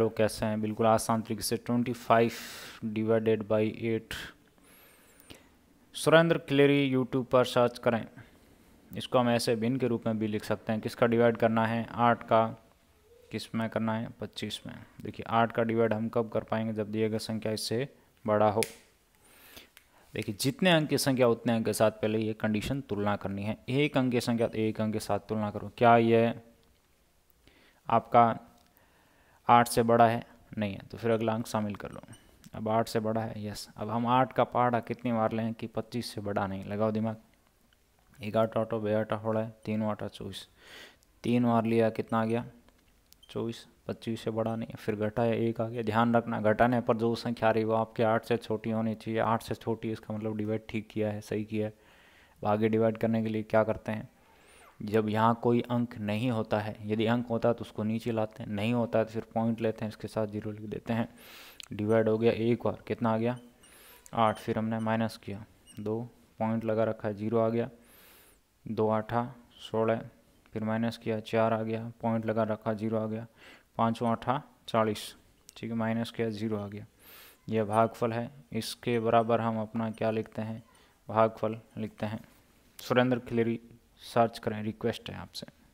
लोग कैसे हैं बिल्कुल आसान तरीके से twenty five divided by eight Surendra Khileri YouTube पर सर्च करें इसको हम ऐसे बिन के रूप में भी लिख सकते हैं किसका डिवाइड करना है आठ का किस में करना है पच्चीस में देखिए आठ का डिवाइड हम कब कर पाएंगे जब दिए गए संख्या इससे बड़ा हो देखिए जितने अंक की संख्या उतने अंक के साथ पहले ये कंडीशन तुलना करनी है एक अंक की संख्या एक अंक के साथ तुलना करो क्या ये आपका आठ से बड़ा है नहीं है तो फिर अगला अंक शामिल कर लो अब आठ से बड़ा है यस अब हम आठ का पहाड़ा कितनी बार लें कि पच्चीस से बड़ा नहीं लगाओ दिमाग एक आठ आटो बे आटा हो है तीन आटा चौबीस तीन बार लिया कितना आ गया चौबीस पच्चीस से बड़ा नहीं फिर घटाया एक आ गया ध्यान रखना घटाने पर जो संख्या रही वो आपके आठ से छोटी होनी चाहिए आठ से छोटी इसका मतलब डिवाइड ठीक किया है सही किया है आगे डिवाइड करने के लिए क्या करते हैं जब यहाँ कोई अंक नहीं होता है यदि अंक होता है तो उसको नीचे लाते हैं नहीं होता है तो फिर पॉइंट लेते हैं इसके साथ जीरो लिख देते हैं डिवाइड हो गया एक बार कितना आ गया आठ फिर हमने माइनस किया दो पॉइंट लगा रखा है जीरो आ गया दो आठा सोलह फिर माइनस किया चार आ गया पॉइंट लगा रखा जीरो आ गया पाँचों आठा चालीस ठीक है माइनस किया जीरो आ गया यह भागफल है इसके बराबर हम अपना क्या लिखते हैं भागफल लिखते हैं सुरेंद्र खिलेरी सर्च करें रिक्वेस्ट है आपसे